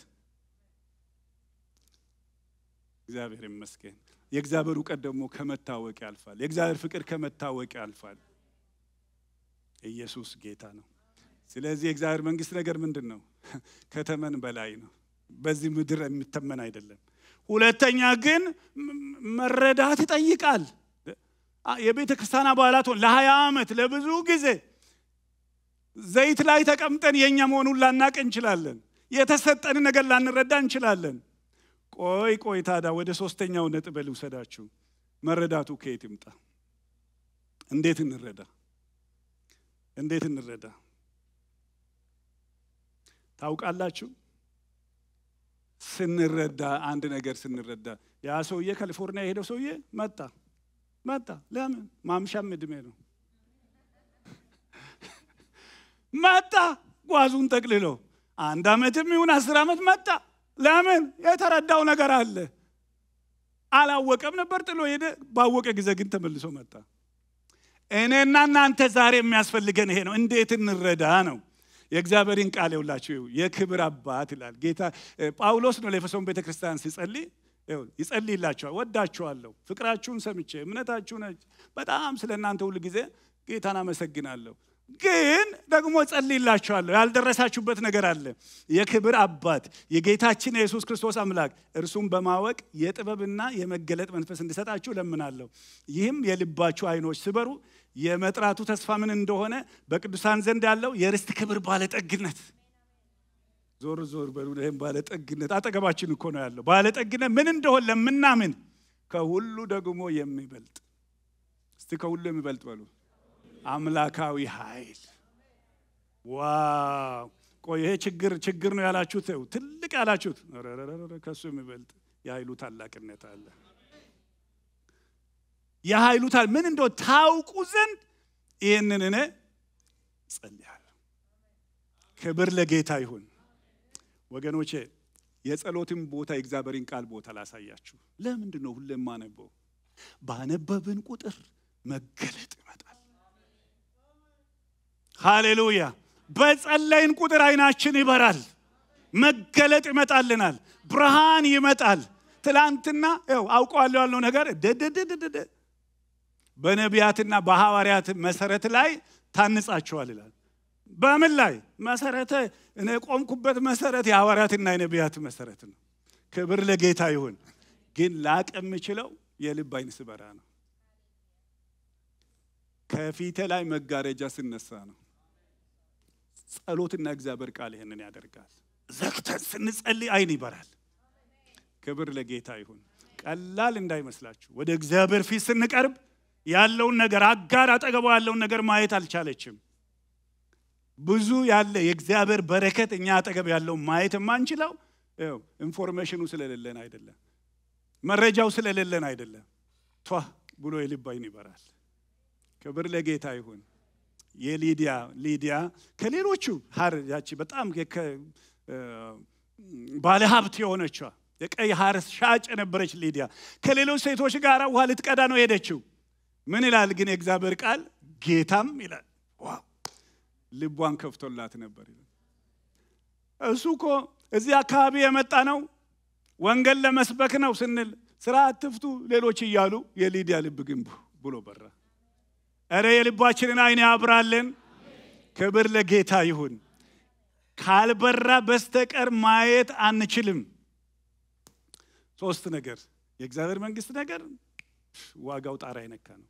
እግዚአብሔር ይመስገን። የእግዚአብሔር እውቀት ደግሞ ከመታወቅ ያልፋል። የእግዚአብሔር ፍቅር ከመታወቅ ያልፋል። ኢየሱስ ጌታ ነው። ስለዚህ የእግዚአብሔር መንግስት ነገር ምንድን ነው? ከተመን በላይ ነው። በዚህ ምድር የሚተመን አይደለም። ሁለተኛ ግን መረዳት ይጠይቃል የቤተ ክርስቲያን አባላት ሆን ለሀያ ዓመት ለብዙ ጊዜ ዘይት ላይ ተቀምጠን የእኛ መሆኑን ላናቅ እንችላለን የተሰጠን ነገር ላንረዳ እንችላለን ቆይ ቆይ ታዳ ወደ ሶስተኛው ነጥብ ልውሰዳችሁ መረዳቱ ከየት ይምጣ እንዴት እንረዳ እንዴት እንረዳ ታውቃላችሁ ስንረዳ አንድ ነገር ስንረዳ ያ ሰውዬ ካሊፎርኒያ የሄደው ሰውዬ መጣ መጣ። ለምን ማምሻም እድሜ ነው። መጣ ጓዙን ጠቅልሎ አንድ አመትም ይሁን አስር አመት መጣ። ለምን የተረዳው ነገር አለ። አላወቀም ነበር ጥሎ ሄደ። ባወቀ ጊዜ ግን ተመልሶ መጣ። እኔና እናንተ ዛሬ የሚያስፈልገን ይሄ ነው። እንዴት እንረዳ ነው። የእግዚአብሔርን ቃል የውላችሁ የክብር አባት ይላል ጌታ ጳውሎስ ነው ለኤፌሶን ቤተክርስቲያን ሲጸልይ ይጸልይላችኋል። ወዳችኋለሁ፣ ፍቅራችሁን ሰምቼ እምነታችሁን በጣም ስለ እናንተ ሁል ጊዜ ጌታን አመሰግናለሁ። ግን ደግሞ ጸልይላችኋለሁ። ያልደረሳችሁበት ነገር አለ። የክብር አባት የጌታችን የኢየሱስ ክርስቶስ አምላክ እርሱም በማወቅ የጥበብና የመገለጥ መንፈስ እንዲሰጣችሁ ለምናለሁ። ይህም የልባችሁ አይኖች ስበሩ የመጥራቱ ተስፋ ምን እንደሆነ በቅዱሳን ዘንድ ያለው የርስት ክብር ባለጠግነት ዞር ዞር በሉ ይህም ባለጠግነት አጠገባችን እኮ ነው ያለው ባለጠግነት ምን እንደሆን ለምናምን ከሁሉ ደግሞ የሚበልጥ እስቲ ከሁሉ የሚበልጥ በሉ አምላካዊ ኃይል ዋው ቆይ ይሄ ችግር ችግር ነው ያላችሁት ትልቅ ያላችሁት ከሱ የሚበልጥ የኃይሉ ታላቅነት አለ የኃይሉታል ምን እንደ ታውቁ ዘንድ ይህንን እኔ ጸልያል ክብር ለጌታ ይሁን። ወገኖቼ የጸሎትን ቦታ የእግዚአብሔርን ቃል ቦታ ላሳያችሁ። ለምንድ ነው ሁሌ ማነበው? ባነበብን ቁጥር መገለጥ ይመጣል። ሃሌሉያ! በጸለይን ቁጥር አይናችን ይበራል። መገለጥ ይመጣልናል። ብርሃን ይመጣል። ትላንትና ው አውቀዋለሁ ያለው ነገር ደደደደደደ በነቢያትና በሐዋርያት መሰረት ላይ ታንጻቸዋል ይላል። በምን ላይ መሰረተ? እኔ ቆምኩበት መሰረት የሐዋርያትና የነቢያት መሰረት ነው። ክብር ለጌታ ይሁን። ግን ላቅ የምችለው የልብ አይን ስበራ ነው። ከፊቴ ላይ መጋረጃ ስነሳ ነው። ጸሎትና እግዚአብሔር ቃል ይህንን ያደርጋል። ዘግተን ስንጸልይ አይን ይበራል። ክብር ለጌታ ይሁን። ቀላል እንዳይመስላችሁ ወደ እግዚአብሔር ፊት ስንቀርብ ያለውን ነገር አጋር አጠገቧ ያለውን ነገር ማየት አልቻለችም። ብዙ ያለ የእግዚአብሔር በረከት እኛ አጠገብ ያለውን ማየት የማንችለው ኢንፎርሜሽኑ ስለሌለን አይደለም፣ መረጃው ስለሌለን አይደለም። ቷ ብሎ የልብ አይን ይበራል። ክብር ለጌታ ይሁን። የሊዲያ ሊዲያ ከሌሎቹ ሀር ያቺ በጣም ባለ ሀብት የሆነችዋ የቀይ ሀር ሻጭ የነበረች ሊዲያ ከሌሎች ሴቶች ጋር ውሃ ልትቀዳ ነው ሄደችው ምን ይላል ግን የእግዚአብሔር ቃል ጌታም ይላል ዋው ልቧን ከፍቶላት ነበር ይላል እሱ እኮ እዚህ አካባቢ የመጣ ነው ወንገል ለመስበክ ነው ስንል ስራ አትፍቱ ሌሎች እያሉ የሊዲያ ልብ ግንቡ ብሎ በራ እረ የልባችንን አይን ያብራልን ክብር ለጌታ ይሁን ካልበራ በስተቀር ማየት አንችልም ሶስት ነገር የእግዚአብሔር መንግስት ነገር ዋጋው ጣራ አይነካ ነው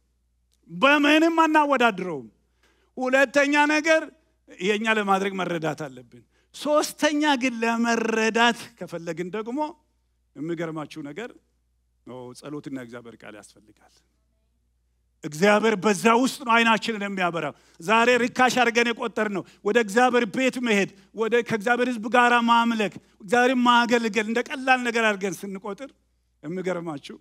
በምንም አናወዳድረውም ሁለተኛ ነገር የእኛ ለማድረግ መረዳት አለብን ሶስተኛ ግን ለመረዳት ከፈለግን ደግሞ የሚገርማችሁ ነገር ጸሎትና እግዚአብሔር ቃል ያስፈልጋል እግዚአብሔር በዛ ውስጥ ነው አይናችንን የሚያበራው ዛሬ ርካሽ አድርገን የቆጠር ነው ወደ እግዚአብሔር ቤት መሄድ ወደ ከእግዚአብሔር ህዝብ ጋር ማምለክ እግዚአብሔር ማገልገል እንደ ቀላል ነገር አድርገን ስንቆጥር የሚገርማችሁ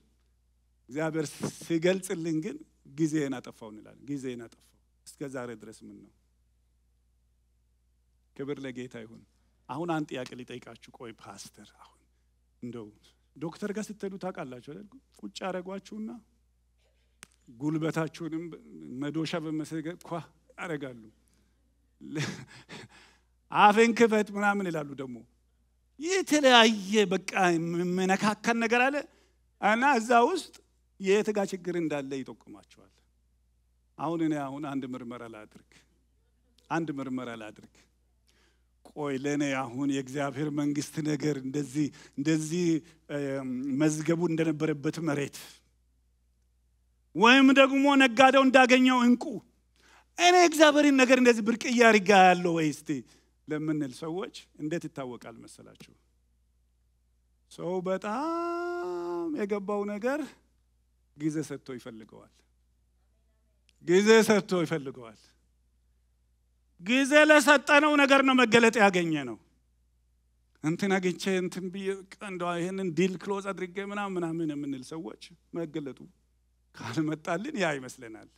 እግዚአብሔር ሲገልጽልን ግን ጊዜህን አጠፋው እንላለን። ጊዜህን አጠፋው እስከ ዛሬ ድረስ ምን ነው? ክብር ለጌታ ይሁን። አሁን አንድ ጥያቄ ሊጠይቃችሁ፣ ቆይ ፓስተር፣ አሁን እንደው ዶክተር ጋር ስትሄዱ ታውቃላችሁ አይደል? ቁጭ ያደረጓችሁና ጉልበታችሁንም መዶሻ በመሰገ ኳ ያደርጋሉ። አፌን ክፈት ምናምን ይላሉ። ደግሞ የተለያየ በቃ የምነካከል ነገር አለ እና እዛ ውስጥ የት ችግር እንዳለ ይጠቁማቸዋል። አሁን እኔ አሁን አንድ ምርመራ ላድርግ አንድ ምርመራ ላድርግ ቆይ ለእኔ አሁን የእግዚአብሔር መንግስት ነገር እንደዚህ እንደዚህ መዝገቡ እንደነበረበት መሬት ወይም ደግሞ ነጋዴው እንዳገኘው እንቁ እኔ እግዚአብሔርን ነገር እንደዚህ ብርቅ አድርጋ ያለው ወይ እስቲ ለምንል ሰዎች እንዴት ይታወቃል መሰላችሁ ሰው በጣም የገባው ነገር ጊዜ ሰጥቶ ይፈልገዋል። ጊዜ ሰጥቶ ይፈልገዋል። ጊዜ ለሰጠነው ነገር ነው መገለጥ ያገኘ ነው። እንትን አግኝቼ እንትን ብዬ እንደ ይህንን ዲል ክሎዝ አድርጌ ምናምን ምናምን የምንል ሰዎች መገለጡ ካልመጣልን ያ ይመስለናል።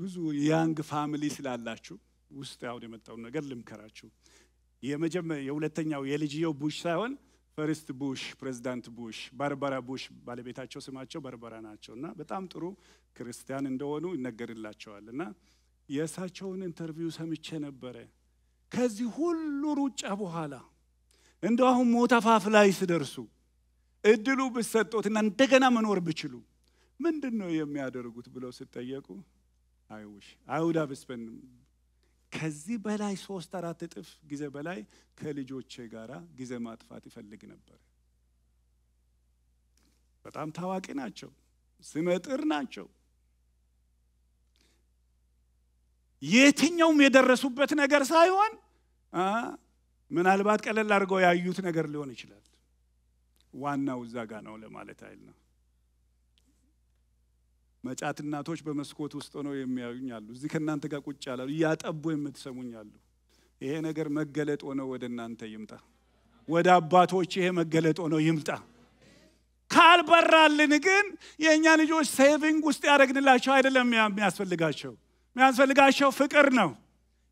ብዙ ያንግ ፋሚሊ ስላላችሁ ውስጥ አሁን የመጣውን ነገር ልምከራችሁ። የሁለተኛው የልጅየው ቡሽ ሳይሆን ፈርስት ቡሽ ፕሬዚዳንት ቡሽ ባርባራ ቡሽ ባለቤታቸው ስማቸው ባርባራ ናቸው እና በጣም ጥሩ ክርስቲያን እንደሆኑ ይነገርላቸዋል። እና የእሳቸውን ኢንተርቪው ሰምቼ ነበረ። ከዚህ ሁሉ ሩጫ በኋላ እንደ አሁን ሞት አፋፍ ላይ ስደርሱ እድሉ እና እንደገና መኖር ብችሉ ምንድን ነው የሚያደርጉት ብለው ስጠየቁ አይውሽ አይሁድ ከዚህ በላይ ሶስት አራት እጥፍ ጊዜ በላይ ከልጆቼ ጋር ጊዜ ማጥፋት ይፈልግ ነበር። በጣም ታዋቂ ናቸው፣ ስመጥር ናቸው። የትኛውም የደረሱበት ነገር ሳይሆን ምናልባት ቀለል አድርገው ያዩት ነገር ሊሆን ይችላል። ዋናው እዛ ጋ ነው ለማለት አይል ነው። መጫት እናቶች በመስኮት ውስጥ ሆነው የሚያዩኝ አሉ። እዚህ ከእናንተ ጋር ቁጭ ያላሉ እያጠቡ የምትሰሙኝ አሉ። ይሄ ነገር መገለጥ ሆኖ ወደ እናንተ ይምጣ። ወደ አባቶች ይሄ መገለጥ ሆኖ ይምጣ። ካልበራልን ግን የእኛ ልጆች ሴቪንግ ውስጥ ያደረግንላቸው አይደለም የሚያስፈልጋቸው። የሚያስፈልጋቸው ፍቅር ነው።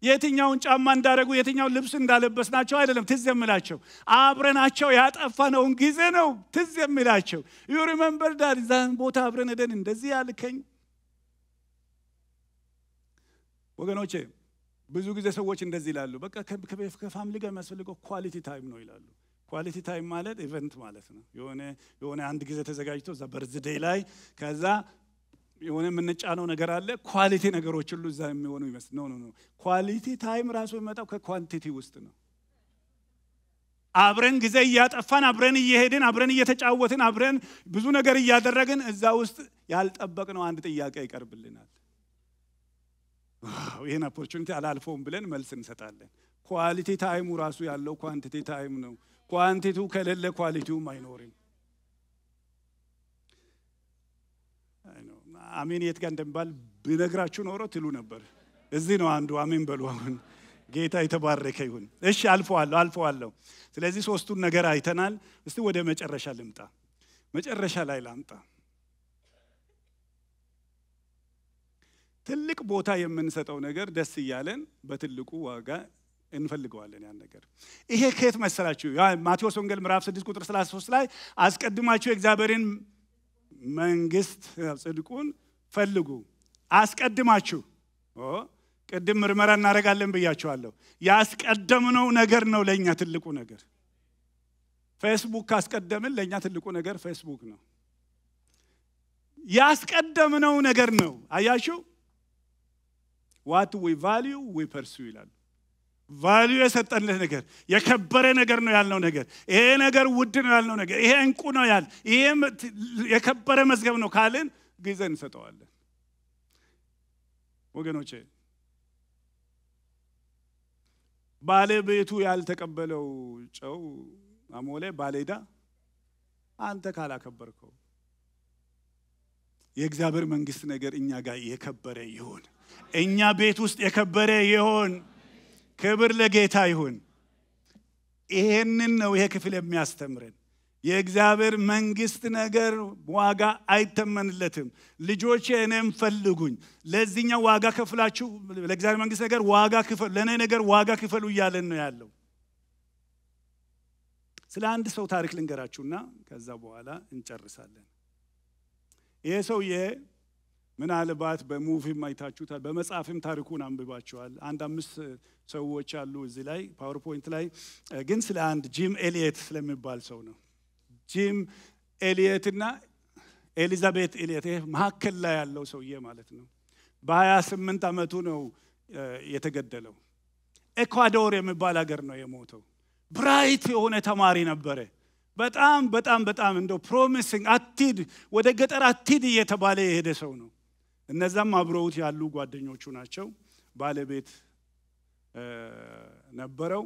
የትኛውን ጫማ እንዳደረጉ የትኛውን ልብስ እንዳለበስ ናቸው አይደለም ትዝ የምላቸው አብረናቸው ያጠፋነውን ጊዜ ነው ትዝ የሚላቸው ዩ ሪመምበር ዳድ ዛን ቦታ አብረን ደን እንደዚህ ያልከኝ ወገኖቼ ብዙ ጊዜ ሰዎች እንደዚህ ይላሉ በቃ ከፋሚሊ ጋር የሚያስፈልገው ኳሊቲ ታይም ነው ይላሉ ኳሊቲ ታይም ማለት ኢቨንት ማለት ነው የሆነ የሆነ አንድ ጊዜ ተዘጋጅቶ እዛ በርዝዴይ ላይ ከዛ የሆነ የምንጫነው ነገር አለ። ኳሊቲ ነገሮች ሁሉ እዛ የሚሆኑ ይመስል ነው ነው ኳሊቲ ታይም ራሱ የሚመጣው ከኳንቲቲ ውስጥ ነው። አብረን ጊዜ እያጠፋን አብረን እየሄድን አብረን እየተጫወትን አብረን ብዙ ነገር እያደረግን እዛ ውስጥ ያልጠበቅነው አንድ ጥያቄ ይቀርብልናል። ይህን ኦፖርቹኒቲ አላልፈውም ብለን መልስ እንሰጣለን። ኳሊቲ ታይሙ ራሱ ያለው ኳንቲቲ ታይም ነው። ኳንቲቲው ከሌለ ኳሊቲውም አይኖርም። አሜን የት ጋር እንደሚባል ብነግራችሁ ኖሮ ትሉ ነበር። እዚህ ነው አንዱ አሜን በሉ። አሁን ጌታ የተባረከ ይሁን። እሺ አልፈዋለሁ አልፈዋለሁ። ስለዚህ ሶስቱን ነገር አይተናል። እስቲ ወደ መጨረሻ ልምጣ። መጨረሻ ላይ ላምጣ። ትልቅ ቦታ የምንሰጠው ነገር ደስ እያለን በትልቁ ዋጋ እንፈልገዋለን ያን ነገር። ይሄ ከየት መሰላችሁ? ማቴዎስ ወንጌል ምዕራፍ 6 ቁጥር 33 ላይ አስቀድማችሁ የእግዚአብሔርን መንግስት ጽድቁን ፈልጉ አስቀድማችሁ ቅድም ምርመራ እናደርጋለን ብያችኋለሁ። ያስቀደምነው ነገር ነው ለእኛ ትልቁ ነገር። ፌስቡክ ካስቀደምን ለእኛ ትልቁ ነገር ፌስቡክ ነው። ያስቀደምነው ነገር ነው። አያችሁ፣ ዋት ዊ ቫሊዩ ዊ ፐርሱ ይላሉ። ቫልዩ የሰጠንልህ ነገር የከበረ ነገር ነው ያልነው ነገር ይሄ ነገር ውድ ነው ያልነው ነገር ይሄ እንቁ ነው ያል ይሄ የከበረ መዝገብ ነው ካልን ጊዜ እንሰጠዋለን። ወገኖቼ ባለቤቱ ያልተቀበለው ጨው አሞሌ ባሌዳ አንተ ካላከበርከው የእግዚአብሔር መንግስት ነገር እኛ ጋር የከበረ ይሁን፣ እኛ ቤት ውስጥ የከበረ ይሁን። ክብር ለጌታ ይሁን። ይሄንን ነው ይሄ ክፍል የሚያስተምረን። የእግዚአብሔር መንግስት ነገር ዋጋ አይተመንለትም። ልጆች እኔም ፈልጉኝ፣ ለዚህኛው ዋጋ ከፍላችሁ ለእግዚአብሔር መንግስት ነገር ዋጋ ክፈሉ፣ ለእኔ ነገር ዋጋ ክፈሉ እያለን ነው ያለው። ስለ አንድ ሰው ታሪክ ልንገራችሁና ከዛ በኋላ እንጨርሳለን። ይሄ ሰውዬ ምናልባት በሙቪም አይታችሁታል፣ በመጽሐፍም ታሪኩን አንብባችኋል። አንድ አምስት ሰዎች አሉ እዚህ ላይ ፓወርፖይንት ላይ ግን ስለ አንድ ጂም ኤሊየት ስለሚባል ሰው ነው ጂም ኤልየትና ኤሊዛቤት ኤልየት ይሄ መካከል ላይ ያለው ሰውዬ ማለት ነው። በ28 ዓመቱ ነው የተገደለው። ኤኳዶር የሚባል ሀገር ነው የሞተው። ብራይት የሆነ ተማሪ ነበረ። በጣም በጣም በጣም እንደው ፕሮሚሲንግ አቲድ ወደ ገጠር አቲድ እየተባለ የሄደ ሰው ነው። እነዛም አብረውት ያሉ ጓደኞቹ ናቸው። ባለቤት ነበረው።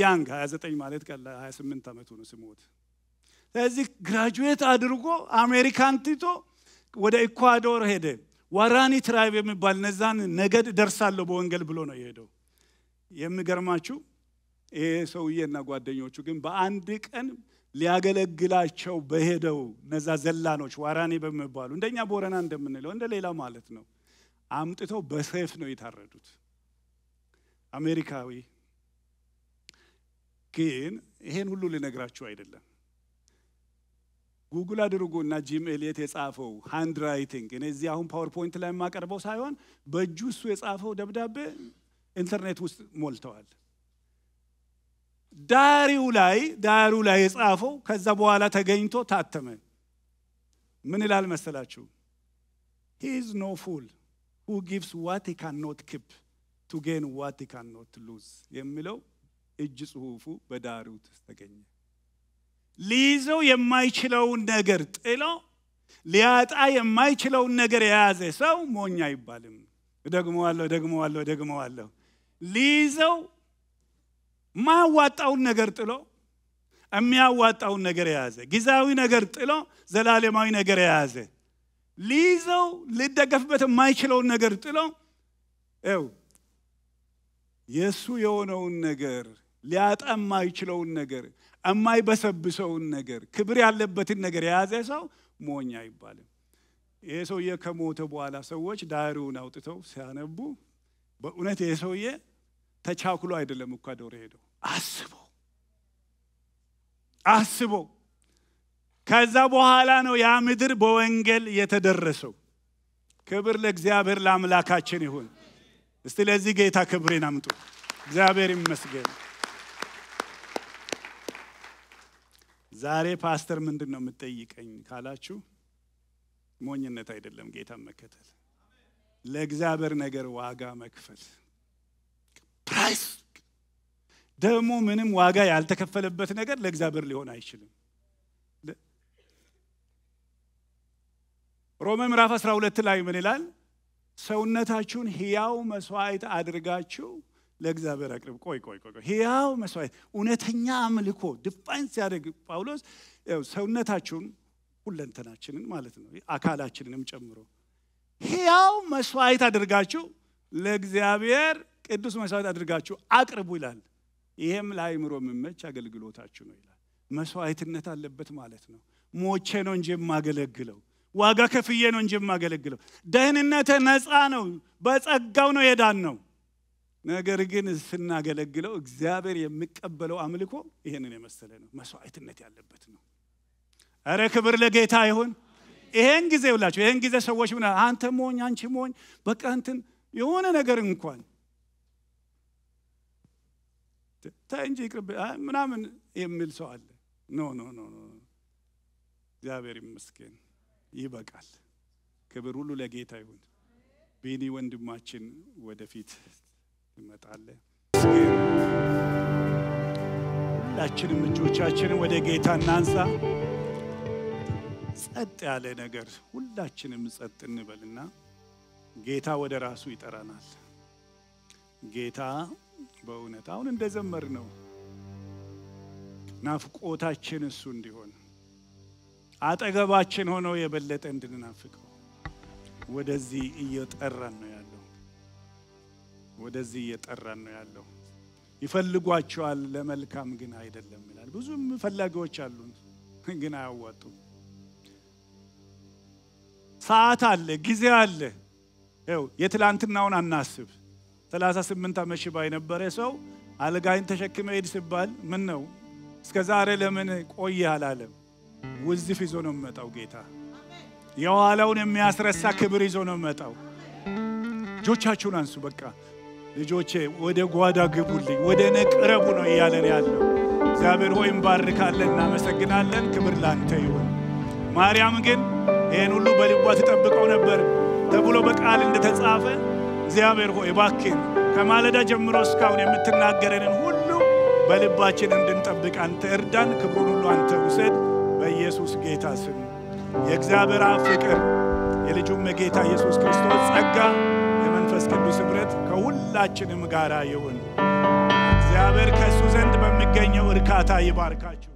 ያንግ 29 ማለት 28 ዓመቱ ነው ሲሞት ስለዚህ ግራጁዌት አድርጎ አሜሪካን ትቶ ወደ ኢኳዶር ሄደ ዋራኒ ትራይብ የሚባል እነዛን ነገድ ደርሳለሁ በወንገል ብሎ ነው የሄደው የሚገርማችሁ ይሄ ሰውዬና ጓደኞቹ ግን በአንድ ቀን ሊያገለግላቸው በሄደው እነዛ ዘላኖች ዋራኒ በሚባሉ እንደኛ ቦረና እንደምንለው እንደ ሌላ ማለት ነው አምጥተው በሰይፍ ነው የታረዱት አሜሪካዊ ግን ይሄን ሁሉ ልነግራችሁ አይደለም ጉግል አድርጉ እና ጂሜል የት የጻፈው ሃንድ ራይቲንግ። እኔ እዚህ አሁን ፓወርፖይንት ላይ የማቀርበው ሳይሆን በእጁ እሱ የጻፈው ደብዳቤ ኢንተርኔት ውስጥ ሞልተዋል። ዳሪው ላይ ዳሪው ላይ የጻፈው ከዛ በኋላ ተገኝቶ ታተመ። ምን ይላል መሰላችሁ? ሂዝ ኖ ፉል ሁ ጊቭስ ዋት ሂ ኪፕ ቱ ጌን ዋት ሂ ሉዝ የሚለው እጅ ጽሁፉ በዳሪው ተገኘ። ሊይዘው የማይችለውን ነገር ጥሎ ሊያጣ የማይችለውን ነገር የያዘ ሰው ሞኝ አይባልም። እደግመዋለሁ፣ ደግመዋለሁ፣ ደግመዋለሁ። ሊይዘው ማያዋጣውን ነገር ጥሎ የሚያዋጣውን ነገር የያዘ ጊዜያዊ ነገር ጥሎ ዘላለማዊ ነገር የያዘ ሊይዘው ሊደገፍበት የማይችለውን ነገር ጥሎ ው የእሱ የሆነውን ነገር ሊያጣ የማይችለውን ነገር የማይበሰብሰውን ነገር ክብር ያለበትን ነገር የያዘ ሰው ሞኝ አይባልም። ይሄ ሰውዬ ከሞተ በኋላ ሰዎች ዳሪውን አውጥተው ሲያነቡ በእውነት ይሄ ሰውዬ ተቻኩሎ አይደለም እኮ አዶር ሄደው አስቦ አስቦ ከዛ በኋላ ነው ያ ምድር በወንጌል የተደረሰው። ክብር ለእግዚአብሔር ለአምላካችን ይሁን። እስቲ ለዚህ ጌታ ክብሬን አምጡ። እግዚአብሔር ይመስገን። ዛሬ ፓስተር ምንድን ነው የምትጠይቀኝ ካላችሁ ሞኝነት አይደለም ጌታን መከተል ለእግዚአብሔር ነገር ዋጋ መክፈል ፕራይስ ደግሞ ምንም ዋጋ ያልተከፈለበት ነገር ለእግዚአብሔር ሊሆን አይችልም ሮሜ ምዕራፍ 12 ላይ ምን ይላል ሰውነታችሁን ህያው መስዋዕት አድርጋችሁ ለእግዚአብሔር አቅርብ። ቆይ ቆይ ቆይ ሕያው መስዋዕት፣ እውነተኛ አምልኮ ድፋይን ሲያደርግ ጳውሎስ ሰውነታችሁን ሁለንተናችንን ማለት ነው አካላችንንም ጨምሮ ሕያው መስዋዕት አድርጋችሁ ለእግዚአብሔር ቅዱስ መስዋዕት አድርጋችሁ አቅርቡ ይላል። ይህም ለአይምሮ የሚመች አገልግሎታችሁ ነው ይላል። መስዋዕትነት አለበት ማለት ነው። ሞቼ ነው እንጂ የማገለግለው ዋጋ ከፍዬ ነው እንጂ የማገለግለው። ደህንነትህ ነፃ ነው። በጸጋው ነው የዳን ነው ነገር ግን ስናገለግለው እግዚአብሔር የሚቀበለው አምልኮ ይሄንን የመሰለ ነው፣ መስዋዕትነት ያለበት ነው። እረ ክብር ለጌታ ይሁን። ይሄን ጊዜ ብላችሁ ይሄን ጊዜ ሰዎች ምን አንተ ሞኝ፣ አንቺ ሞኝ፣ በቃ እንትን የሆነ ነገር እንኳን ታይ እንጂ ይቅርብ ምናምን የሚል ሰው አለ። ኖ ኖ ኖ ኖ፣ እግዚአብሔር ይመስገን ይበቃል። ክብር ሁሉ ለጌታ ይሁን። ቢኒ ወንድማችን ወደፊት እንመጣለን። ሁላችንም እጆቻችንን ወደ ጌታ እናንሳ። ጸጥ ያለ ነገር ሁላችንም ጸጥ እንበልና ጌታ ወደ ራሱ ይጠራናል። ጌታ በእውነት አሁን እንደዘመር ነው ናፍቆታችን እሱ እንዲሆን አጠገባችን ሆኖ የበለጠ እንድንናፍቀው ወደዚህ እየጠራን ነው። ወደዚህ እየጠራን ነው ያለው። ይፈልጓቸዋል፣ ለመልካም ግን አይደለም ይላል። ብዙም ፈላጊዎች አሉን፣ ግን አያዋጡም። ሰዓት አለ፣ ጊዜ አለ። ው የትላንትናውን አናስብ። 38 ዓመት ሽባ የነበረ ሰው አልጋይን ተሸክመ ሄድ ሲባል ምን ነው እስከ ዛሬ ለምን ቆይ አላለም። ውዝፍ ይዞ ነው መጣው ጌታ። የኋላውን የሚያስረሳ ክብር ይዞ ነው መጣው እጆቻችሁን አንሱ በቃ ልጆቼ ወደ ጓዳ ግቡልኝ፣ ወደ እኔ ቅረቡ ነው እያለን ያለው። እግዚአብሔር ሆይ እንባርካለን፣ እናመሰግናለን። ክብር ላንተ ይሁን። ማርያም ግን ይህን ሁሉ በልቧ ትጠብቀው ነበር ተብሎ በቃል እንደተጻፈ እግዚአብሔር ሆይ እባክን ከማለዳ ጀምሮ እስካሁን የምትናገረንን ሁሉ በልባችን እንድንጠብቅ አንተ እርዳን። ክብሩን ሁሉ አንተ ውሰድ፣ በኢየሱስ ጌታ ስም። የእግዚአብሔር ፍቅር የልጁም የጌታ ኢየሱስ ክርስቶስ ጸጋ የመንፈስ ቅዱስ ኅብረት ከሁ ከሁላችንም ጋር ይሁን። እግዚአብሔር ከእሱ ዘንድ በሚገኘው እርካታ ይባርካችሁ።